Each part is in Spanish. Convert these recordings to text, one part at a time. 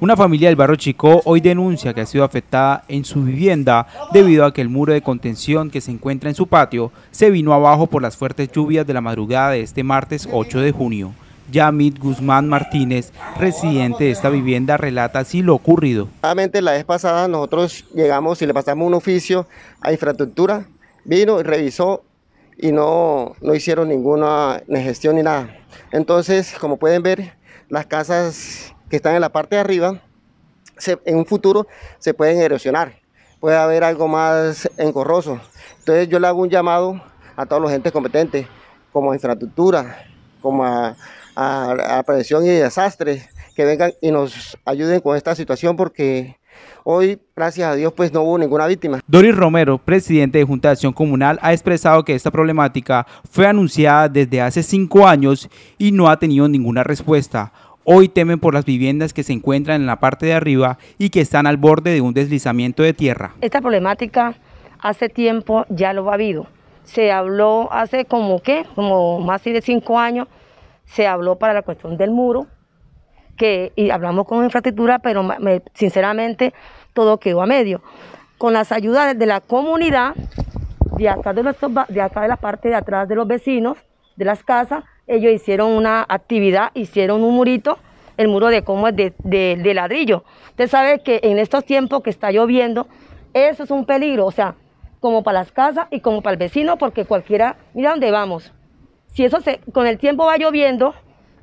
Una familia del barrio Chicó hoy denuncia que ha sido afectada en su vivienda debido a que el muro de contención que se encuentra en su patio se vino abajo por las fuertes lluvias de la madrugada de este martes 8 de junio. Yamit Guzmán Martínez, residente de esta vivienda, relata así lo ocurrido. la vez pasada nosotros llegamos y le pasamos un oficio a infraestructura, vino y revisó y no, no hicieron ninguna gestión ni nada. Entonces, como pueden ver, las casas que están en la parte de arriba, en un futuro se pueden erosionar, puede haber algo más engorroso. Entonces yo le hago un llamado a todos los entes competentes, como a infraestructura, como a, a, a prevención y desastres, que vengan y nos ayuden con esta situación porque Hoy, gracias a Dios, pues no hubo ninguna víctima. Doris Romero, presidente de Junta de Acción Comunal, ha expresado que esta problemática fue anunciada desde hace cinco años y no ha tenido ninguna respuesta. Hoy temen por las viviendas que se encuentran en la parte de arriba y que están al borde de un deslizamiento de tierra. Esta problemática hace tiempo ya lo ha habido. Se habló hace como qué, como más de cinco años, se habló para la cuestión del muro, que y hablamos con infraestructura, pero sinceramente todo quedó a medio. Con las ayudas de la comunidad, de hasta de, de acá de la parte de atrás de los vecinos, de las casas, ellos hicieron una actividad, hicieron un murito, el muro de cómo es de, ladrillo. Usted sabe que en estos tiempos que está lloviendo, eso es un peligro, o sea, como para las casas y como para el vecino, porque cualquiera, mira dónde vamos. Si eso se, con el tiempo va lloviendo,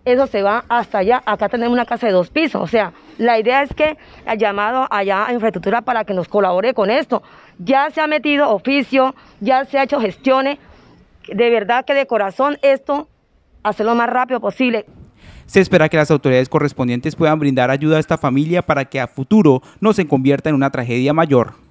eso se va hasta allá. Acá tenemos una casa de dos pisos. O sea, la idea es que ha llamado allá a infraestructura para que nos colabore con esto. Ya se ha metido oficio, ya se ha hecho gestiones. De verdad que de corazón esto Hacerlo lo más rápido posible. Se espera que las autoridades correspondientes puedan brindar ayuda a esta familia para que a futuro no se convierta en una tragedia mayor.